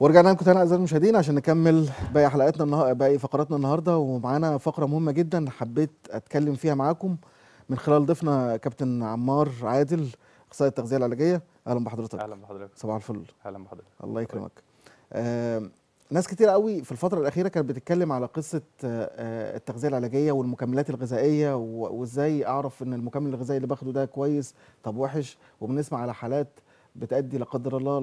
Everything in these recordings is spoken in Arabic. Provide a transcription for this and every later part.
ورجعنا لكم تاني اعزائي المشاهدين عشان نكمل باقي حلقاتنا النهارده باقي فقراتنا النهارده ومعانا فقره مهمه جدا حبيت اتكلم فيها معاكم من خلال ضيفنا كابتن عمار عادل اخصائي التغذيه العلاجيه اهلا بحضرتك اهلا بحضرتك صباح الفل اهلا بحضرتك الله يكرمك آه ناس كتير قوي في الفتره الاخيره كانت بتتكلم على قصه آه, آه، التغذيه العلاجيه والمكملات الغذائيه وازاي اعرف ان المكمل الغذائي اللي باخده ده كويس طب وحش وبنسمع على حالات بتؤدي لا قدر الله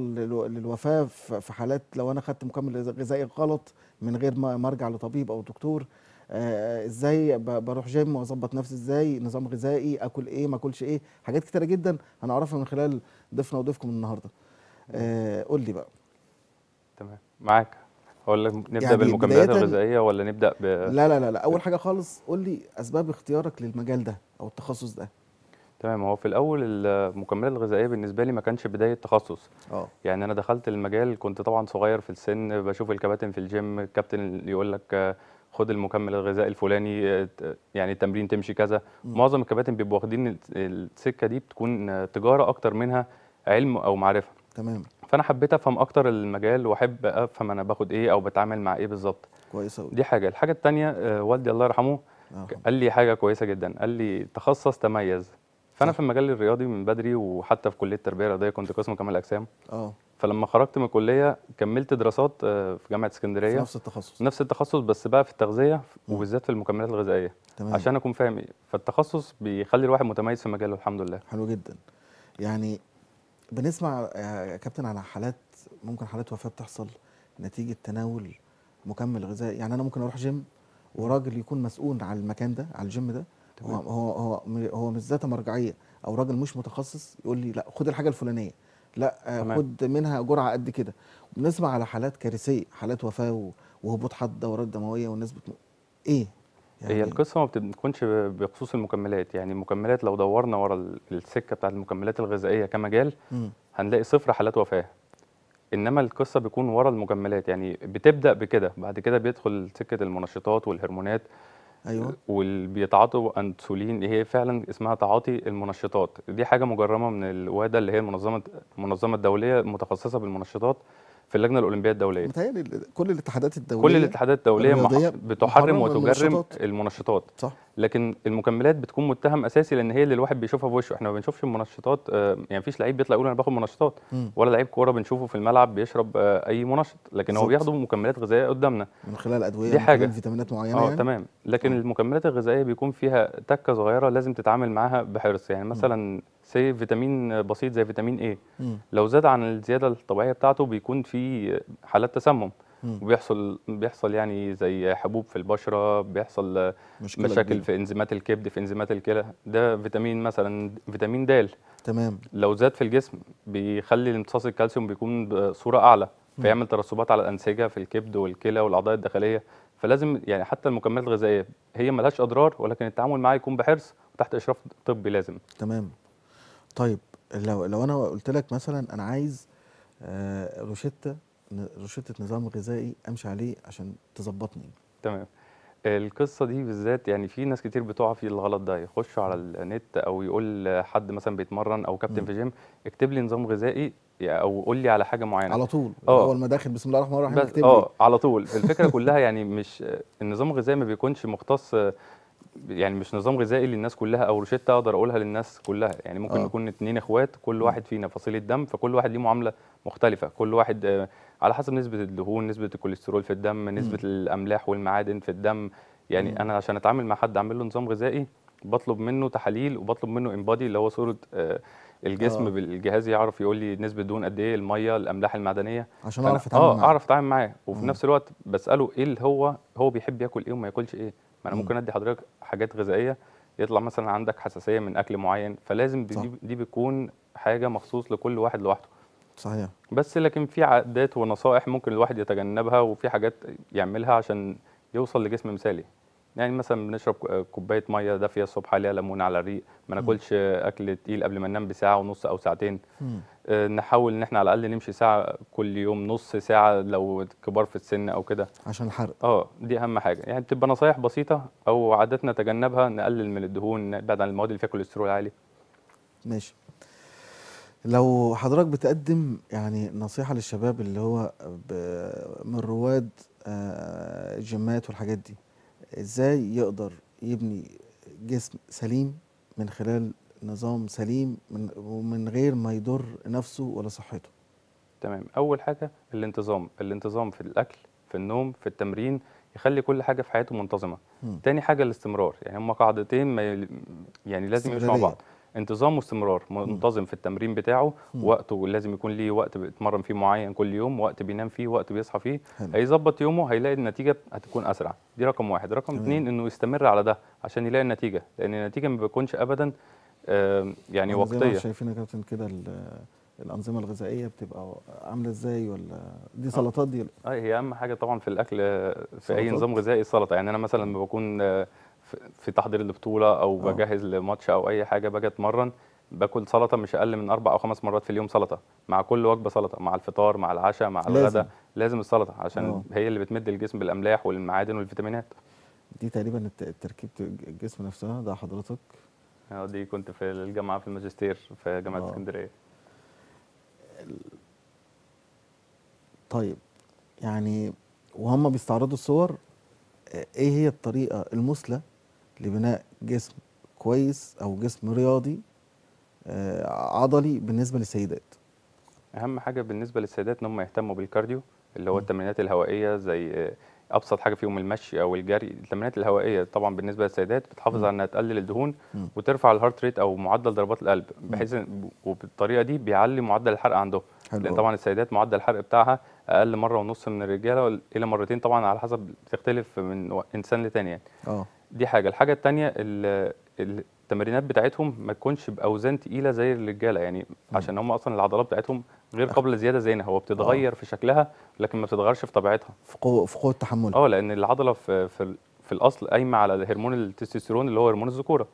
للوفاه في حالات لو انا خدت مكمل غذائي غلط من غير ما ارجع لطبيب او دكتور آه ازاي بروح جيم واظبط نفسي ازاي نظام غذائي اكل ايه ما اكلش ايه حاجات كتيره جدا هنعرفها من خلال ضيفنا وضيفكم النهارده آه قول لي بقى تمام معاك اقول لك نبدا يعني بالمكملات الغذائيه ولا نبدا ب لا لا لا, لا. اول حاجه خالص قول لي اسباب اختيارك للمجال ده او التخصص ده تمام هو في الاول المكملات الغذائيه بالنسبه لي ما كانش بدايه تخصص اه يعني انا دخلت المجال كنت طبعا صغير في السن بشوف الكباتن في الجيم الكابتن يقول لك خد المكمل الغذائي الفلاني يعني التمرين تمشي كذا م. معظم الكباتن بيبقوا واخدين السكه دي بتكون تجاره اكتر منها علم او معرفه تمام فانا حبيت افهم اكتر المجال واحب افهم انا باخد ايه او بتعامل مع ايه بالظبط كويس قوي دي حاجه الحاجه الثانيه آه، والدي الله يرحمه آه. قال لي حاجه كويسه جدا قال لي تخصص تميز فانا في المجال الرياضي من بدري وحتى في كليه التربيه الرياضيه كنت قسم كمال الاجسام اه فلما خرجت من الكليه كملت دراسات آه، في جامعه اسكندريه نفس التخصص نفس التخصص بس بقى في التغذيه وبالذات في المكملات الغذائيه تمام. عشان اكون فاهم فالتخصص بيخلي الواحد متميز في مجاله الحمد لله حلو جدا يعني بنسمع آه، يا كابتن على حالات ممكن حالات وفاه بتحصل نتيجه تناول مكمل غذائي يعني انا ممكن اروح جيم وراجل يكون مسؤول على المكان ده على الجيم ده هو هو هو هو مش ذات مرجعيه او راجل مش متخصص يقول لي لا خد الحاجه الفلانيه لا آه، تمام. خد منها جرعه قد كده بنسمع على حالات كارثيه حالات وفاه وهبوط حد دورات دمويه والناس بت... ايه يعني هي القصه ما بتكونش بخصوص المكملات يعني المكملات لو دورنا ورا السكه بتاعت المكملات الغذائيه كمجال هنلاقي صفر حالات وفاه انما القصه بيكون ورا المكملات يعني بتبدا بكده بعد كده بيدخل سكه المنشطات والهرمونات ايوه واللي بيتعاطوا انسولين اللي هي فعلا اسمها تعاطي المنشطات دي حاجه مجرمه من الوادة اللي هي المنظمه المنظمه الدوليه المتخصصه بالمنشطات في اللجنه الاولمبيه الدوليه متهيألي كل الاتحادات الدوليه كل الاتحادات الدوليه مح... بتحرم وتجرم المنشطات. المنشطات صح لكن المكملات بتكون متهم اساسي لان هي اللي الواحد بيشوفها في وشه احنا ما بنشوفش المنشطات آه، يعني يعني فيش لعيب بيطلع يقول انا باخد منشطات ولا لعيب كوره بنشوفه في الملعب بيشرب آه، اي منشط لكن صح. هو بياخده مكملات غذائيه قدامنا من خلال ادويه دي حاجه فيتامينات معينه اه يعني؟ تمام لكن م. المكملات الغذائيه بيكون فيها تكه صغيره لازم تتعامل معاها بحرص يعني مثلا م. سي فيتامين بسيط زي فيتامين A لو زاد عن الزياده الطبيعيه بتاعته بيكون في حالات تسمم مم. وبيحصل بيحصل يعني زي حبوب في البشره بيحصل مشاكل في انزيمات الكبد في انزيمات الكلى ده فيتامين مثلا فيتامين د تمام لو زاد في الجسم بيخلي امتصاص الكالسيوم بيكون بصوره اعلى فيعمل ترسبات على الانسجه في الكبد والكلى والاعضاء الداخليه فلازم يعني حتى المكملات الغذائيه هي ملهاش اضرار ولكن التعامل معاها يكون بحرص وتحت اشراف طبي لازم تمام طيب لو لو انا قلت لك مثلا انا عايز آه، روشته روشته نظام غذائي امشي عليه عشان تظبطني تمام القصه دي بالذات يعني في ناس كتير بتقع في الغلط ده يخش على النت او يقول حد مثلا بيتمرن او كابتن في جيم اكتب لي نظام غذائي او قول لي على حاجه معينه على طول أوه. اول ما داخل بسم الله الرحمن الرحيم اكتب آه، لي اه على طول الفكره كلها يعني مش النظام الغذائي ما بيكونش مختص يعني مش نظام غذائي للناس كلها او روشته اقدر اقولها للناس كلها يعني ممكن آه. اثنين اتنين اخوات كل واحد فينا فصيله دم فكل واحد ليه معامله مختلفه كل واحد آه على حسب نسبه الدهون نسبه الكوليسترول في الدم نسبه م. الاملاح والمعادن في الدم يعني م. انا عشان اتعامل مع حد اعمل له نظام غذائي بطلب منه تحاليل وبطلب منه امبادي اللي هو صوره آه الجسم آه. بالجهاز يعرف يقول لي نسبه دهون قد ايه الميه الاملاح المعدنيه عشان اعرف اتعامل اه اعرف اتعامل معاه وفي م. نفس الوقت بساله ايه اللي هو هو بيحب ياكل ايه وما ياكلش ايه انا ممكن ادي حضرتك حاجات غذائيه يطلع مثلا عندك حساسيه من اكل معين فلازم دي, دي بتكون حاجه مخصوص لكل واحد لوحده صحيح بس لكن في عادات ونصائح ممكن الواحد يتجنبها وفي حاجات يعملها عشان يوصل لجسم مثالي يعني مثلا بنشرب كوبايه ميه دافيه الصبح عليها ليمون على الريق ما ناكلش اكل تقيل قبل ما ننام بساعه ونص او ساعتين م. آه، نحاول ان احنا على الاقل نمشي ساعه كل يوم نص ساعه لو كبار في السن او كده عشان الحرق اه دي اهم حاجه يعني بتبقى نصايح بسيطه او عادات نتجنبها نقلل من الدهون نبعد عن المواد اللي فيها كوليسترول عالي ماشي لو حضرتك بتقدم يعني نصيحه للشباب اللي هو من رواد آه، جيمات والحاجات دي ازاي يقدر يبني جسم سليم من خلال نظام سليم من ومن غير ما يضر نفسه ولا صحته تمام اول حاجه الانتظام الانتظام في الاكل في النوم في التمرين يخلي كل حاجه في حياته منتظمه م. تاني حاجه الاستمرار يعني هما قاعدتين ما يل... يعني لازم يمشوا مع بعض انتظام واستمرار منتظم في التمرين بتاعه وقته لازم يكون ليه وقت بيتمرن فيه معين كل يوم وقت بينام فيه وقت بيصحى فيه هيظبط يومه هيلاقي النتيجه هتكون اسرع دي رقم واحد رقم اثنين انه يستمر على ده عشان يلاقي النتيجه لان النتيجه ما بتكونش ابدا يعني وقتيه زي ما شايفين يا كابتن كده الانظمه الغذائيه بتبقى عامله ازاي ولا دي آه. سلطات دي آه هي اهم حاجه طبعا في الاكل في سلطات. اي نظام غذائي السلطه يعني انا مثلا لما بكون آه، في تحضير البطوله او آه. بجهز لماتش او اي حاجه باجي اتمرن باكل سلطه مش اقل من اربع او خمس مرات في اليوم سلطه مع كل وجبه سلطه مع الفطار مع العشاء مع الغداء لازم, لازم السلطه عشان أوه. هي اللي بتمد الجسم بالاملاح والمعادن والفيتامينات دي تقريبا التركيب الجسم نفسها ده حضرتك آه، دي كنت في الجامعه في الماجستير في جامعه آه. اسكندريه طيب يعني وهم بيستعرضوا الصور آه، ايه هي الطريقه المثلى لبناء جسم كويس او جسم رياضي عضلي بالنسبه للسيدات اهم حاجه بالنسبه للسيدات ان هم يهتموا بالكارديو اللي هو التمرينات الهوائيه زي ابسط حاجه فيهم المشي او الجري التمرينات الهوائيه طبعا بالنسبه للسيدات بتحافظ على انها تقلل الدهون وترفع الهارت ريت او معدل ضربات القلب بحيث وبالطريقه دي بيعلي معدل الحرق عندهم لان طبعا السيدات معدل الحرق بتاعها اقل مره ونص من الرجاله الى مرتين طبعا على حسب بتختلف من انسان لتاني يعني اه دي حاجه الحاجه الثانيه التمرينات بتاعتهم ما تكونش باوزان تقيله زي الرجاله يعني عشان هم اصلا العضلات بتاعتهم غير قابله زياده زينا هو بتتغير أوه. في شكلها لكن ما بتتغيرش في طبيعتها في قوه في قوه التحمل اه لان العضله في في في الاصل قايمه على هرمون التستوستيرون اللي هو هرمون الذكوره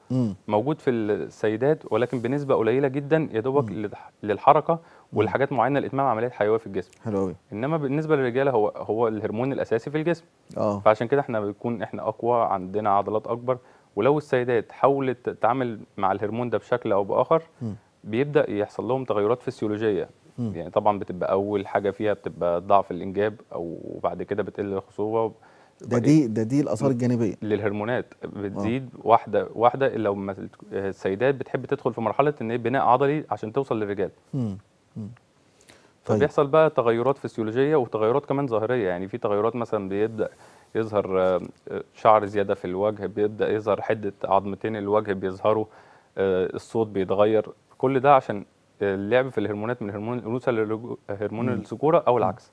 موجود في السيدات ولكن بنسبه قليله جدا يا دوبك للحركه ولحاجات معينه لاتمام عمليات حيويه في الجسم حلو قوي انما بالنسبه للرجاله هو هو الهرمون الاساسي في الجسم اه فعشان كده احنا بنكون احنا اقوى عندنا عضلات اكبر ولو السيدات حاولت تتعامل مع الهرمون ده بشكل او باخر م. بيبدا يحصل لهم تغيرات فسيولوجيه م. يعني طبعا بتبقى اول حاجه فيها بتبقى ضعف الانجاب او بعد كده بتقل الخصوبه ده دي ده دي الاثار الجانبيه للهرمونات بتزيد أوه. واحده واحده لو السيدات بتحب تدخل في مرحله ان بناء عضلي عشان توصل للرجال طيب. فبيحصل بقى تغيرات فسيولوجيه وتغيرات كمان ظاهريه يعني في تغيرات مثلا بيبدا يظهر آه، شعر زياده في الوجه بيبدا يظهر حده عظمتين الوجه بيظهروا آه، الصوت بيتغير كل ده عشان اللعب في الهرمونات من هرمون الانوثه لهرمون الذكوره او العكس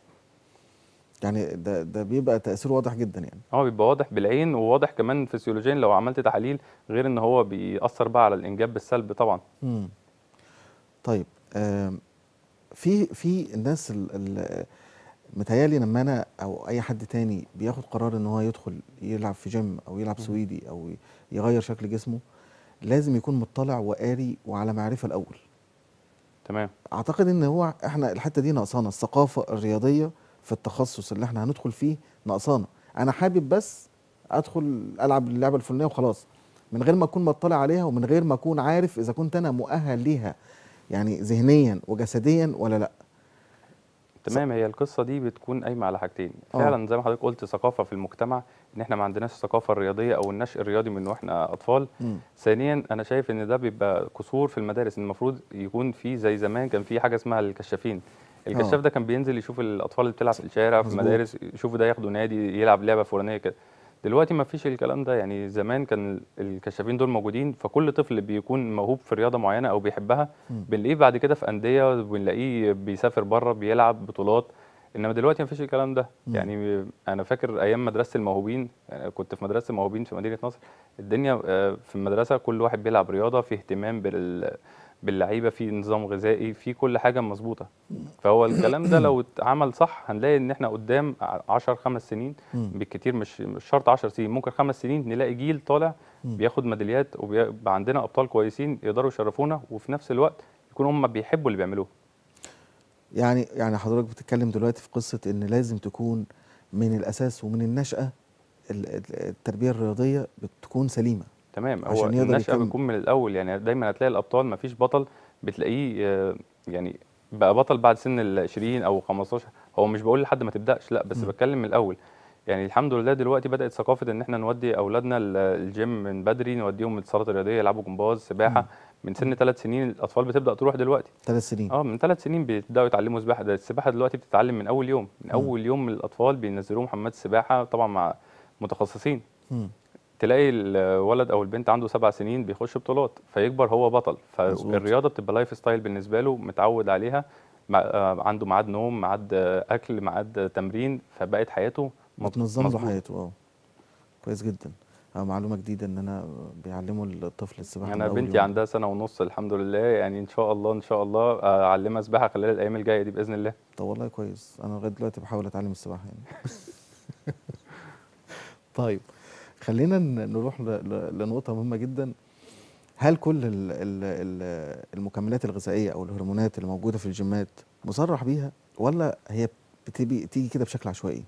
يعني ده ده بيبقى تاثيره واضح جدا يعني اه بيبقى واضح بالعين وواضح كمان فسيولوجيا لو عملت تحاليل غير ان هو بيأثر بقى على الانجاب بالسلب طبعا امم طيب في في الناس متهيألي لما انا او اي حد تاني بياخد قرار ان هو يدخل يلعب في جيم او يلعب سويدي او يغير شكل جسمه لازم يكون مطلع وقاري وعلى معرفه الاول تمام اعتقد ان هو احنا الحته دي ناقصانا الثقافه الرياضيه في التخصص اللي احنا هندخل فيه ناقصانا انا حابب بس ادخل العب اللعبه الفلانيه وخلاص من غير ما اكون مطلع عليها ومن غير ما اكون عارف اذا كنت انا مؤهل ليها يعني ذهنيا وجسديا ولا لا تمام هي القصه دي بتكون قايمه على حاجتين آه. فعلا زي ما حضرتك قلت ثقافه في المجتمع ان احنا ما عندناش الثقافه الرياضيه او النشء الرياضي من واحنا اطفال ثانيا انا شايف ان ده بيبقى قصور في المدارس إن المفروض يكون في زي زمان كان في حاجه اسمها الكشافين الكشاف آه. ده كان بينزل يشوف الاطفال اللي بتلعب في الشارع في المدارس يشوفوا ده ياخدوا نادي يلعب لعبه فلانيه كده دلوقتي ما فيش الكلام ده يعني زمان كان الكشافين دول موجودين فكل طفل بيكون موهوب في رياضه معينه او بيحبها بنلاقيه بعد كده في انديه بنلاقيه بيسافر بره بيلعب بطولات انما دلوقتي ما فيش الكلام ده مم. يعني انا فاكر ايام مدرسه الموهوبين كنت في مدرسه الموهوبين في مدينه نصر الدنيا آه، في المدرسه كل واحد بيلعب رياضه في اهتمام بال باللعيبه في نظام غذائي في كل حاجه مظبوطه فهو الكلام ده لو اتعمل صح هنلاقي ان احنا قدام 10 خمس سنين بالكتير مش مش شرط 10 سنين ممكن خمس سنين نلاقي جيل طالع بياخد ميداليات وبيبقى عندنا ابطال كويسين يقدروا يشرفونا وفي نفس الوقت يكونوا هم بيحبوا اللي بيعملوه يعني يعني حضرتك بتتكلم دلوقتي في قصه ان لازم تكون من الاساس ومن النشاه التربيه الرياضيه بتكون سليمه تمام هو النشأة بتكون من الأول يعني دايما هتلاقي الأبطال ما فيش بطل بتلاقيه آه، يعني بقى بطل بعد سن ال 20 أو 15 هو مش بقول لحد ما تبدأش لا بس م. بتكلم من الأول يعني الحمد لله دلوقتي بدأت ثقافة إن احنا نودي أولادنا الجيم من بدري نوديهم الصالات الرياضية يلعبوا جمباز سباحة م. من سن ثلاث سنين الاطفال بتبدا تروح دلوقتي ثلاث سنين اه من ثلاث سنين بيبداوا يتعلموا سباحه ده السباحه دلوقتي بتتعلم من اول يوم من اول يوم الاطفال بينزلوهم حمامات السباحه طبعا مع متخصصين تلاقي الولد او البنت عنده سبع سنين بيخش بطولات فيكبر هو بطل فالرياضه بتبقى لايف ستايل بالنسبه له متعود عليها آه، عنده ميعاد نوم ميعاد آه، اكل ميعاد آه، تمرين فبقت حياته متنظم له حياته اه كويس جدا معلومه جديده ان انا بيعلموا الطفل السباحه يعني انا بنتي يوم. عندها سنه ونص الحمد لله يعني ان شاء الله ان شاء الله اعلمها سباحه خلال الايام الجايه دي باذن الله طب والله كويس انا لغايه دلوقتي بحاول اتعلم السباحه يعني طيب خلينا نروح لنقطه مهمه جدا هل كل المكملات الغذائيه او الهرمونات اللي موجوده في الجيمات مصرح بيها ولا هي بتيجي كده بشكل عشوائي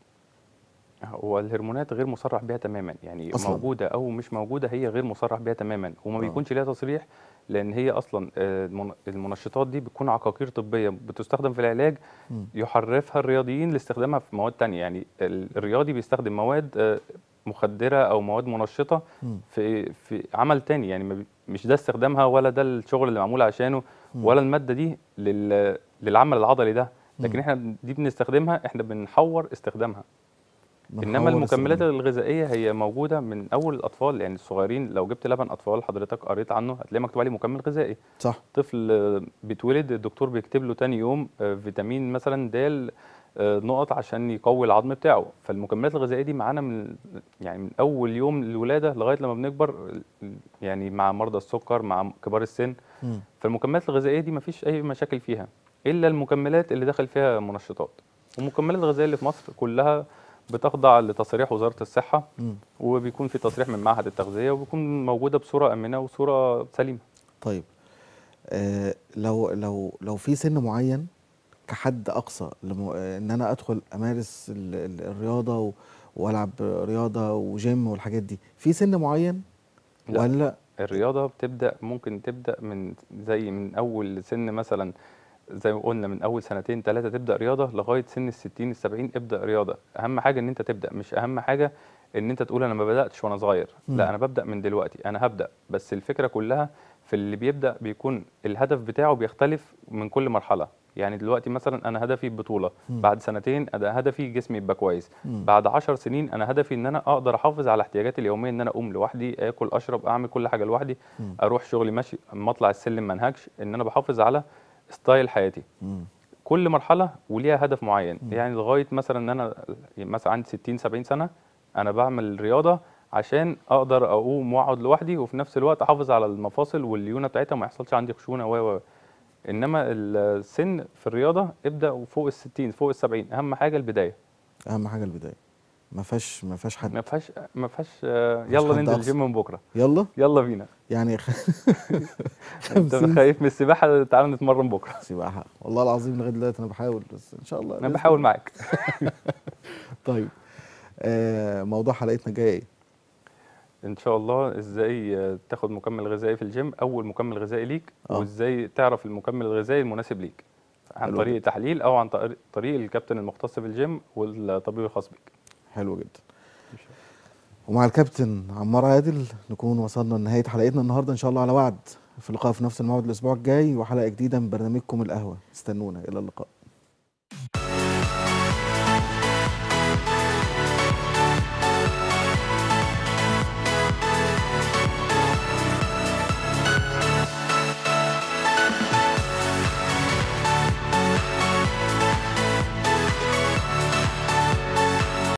هو الهرمونات غير مصرح بها تماما يعني أصلاً. موجوده او مش موجوده هي غير مصرح بها تماما وما آه. بيكونش ليها تصريح لان هي اصلا آه، المنشطات دي بتكون عقاقير طبيه بتستخدم في العلاج يحرفها الرياضيين لاستخدامها في مواد تانية يعني الرياضي بيستخدم مواد آه، مخدره او مواد منشطه في في عمل تاني يعني مش ده استخدامها ولا ده الشغل اللي معمول عشانه ولا الماده دي للعمل العضلي ده لكن احنا دي بنستخدمها احنا بنحور استخدامها انما المكملات السلام. الغذائيه هي موجوده من اول الاطفال يعني الصغيرين لو جبت لبن اطفال حضرتك قريت عنه هتلاقي مكتوب عليه مكمل غذائي صح طفل بيتولد الدكتور بيكتب له ثاني يوم آه، فيتامين مثلا د آه، نقط عشان يقوي العظم بتاعه فالمكملات الغذائيه دي معانا من يعني من اول يوم الولاده لغايه لما بنكبر يعني مع مرضى السكر مع كبار السن م. فالمكملات الغذائيه دي ما فيش اي مشاكل فيها الا المكملات اللي داخل فيها منشطات والمكملات الغذائيه اللي في مصر كلها بتخضع لتصاريح وزاره الصحه وبيكون في تصريح من معهد التغذيه وبيكون موجوده بصوره امنه وصوره سليمه طيب آه لو لو لو في سن معين كحد اقصى آه، ان انا ادخل امارس ال ال الرياضه والعب رياضه وجيم والحاجات دي في سن معين لا. ولا الرياضه بتبدا ممكن تبدا من زي من اول سن مثلا زي ما قلنا من اول سنتين ثلاثه تبدا رياضه لغايه سن ال 60 ال 70 ابدا رياضه اهم حاجه ان انت تبدا مش اهم حاجه ان انت تقول انا ما بداتش وانا صغير لا انا ببدا من دلوقتي انا هبدا بس الفكره كلها في اللي بيبدا بيكون الهدف بتاعه بيختلف من كل مرحله يعني دلوقتي مثلا انا هدفي بطوله بعد سنتين انا هدفي جسمي يبقى كويس بعد 10 سنين انا هدفي ان انا اقدر احافظ على احتياجاتي اليوميه ان انا اقوم لوحدي اكل اشرب اعمل كل حاجه لوحدي اروح شغلي ماشي اما اطلع السلم ما ان انا بحافظ على ستايل حياتي مم. كل مرحله وليها هدف معين مم. يعني لغايه مثلا ان انا مثلا عندي 60 70 سنه انا بعمل رياضه عشان اقدر اقوم واقعد لوحدي وفي نفس الوقت احافظ على المفاصل والليونه بتاعتها وما يحصلش عندي خشونه و انما السن في الرياضه ابدا فوق ال 60 فوق ال 70 اهم حاجه البدايه اهم حاجه البدايه ما فيهاش ما فيهاش حد ما فيهاش ما فيهاش آه، يلا ننزل الجيم من بكره يلا يلا بينا يعني خ... انت خايف من السباحه تعال نتمرن بكره سباحه والله العظيم لغايه دلوقتي انا بحاول بس ان شاء الله انا بحاول معاك طيب آه موضوع حلقتنا الجايه ايه؟ ان شاء الله ازاي آه، تاخد مكمل غذائي في الجيم اول مكمل غذائي ليك أوه. وازاي تعرف المكمل الغذائي المناسب ليك عن طريق تحليل او عن طريق الكابتن المختص في الجيم والطبيب الخاص بيك حلو جدا ومع الكابتن عمار عادل نكون وصلنا لنهايه حلقتنا النهارده ان شاء الله على وعد في اللقاء في نفس الموعد الاسبوع الجاي وحلقه جديده من برنامجكم القهوه استنونا الى اللقاء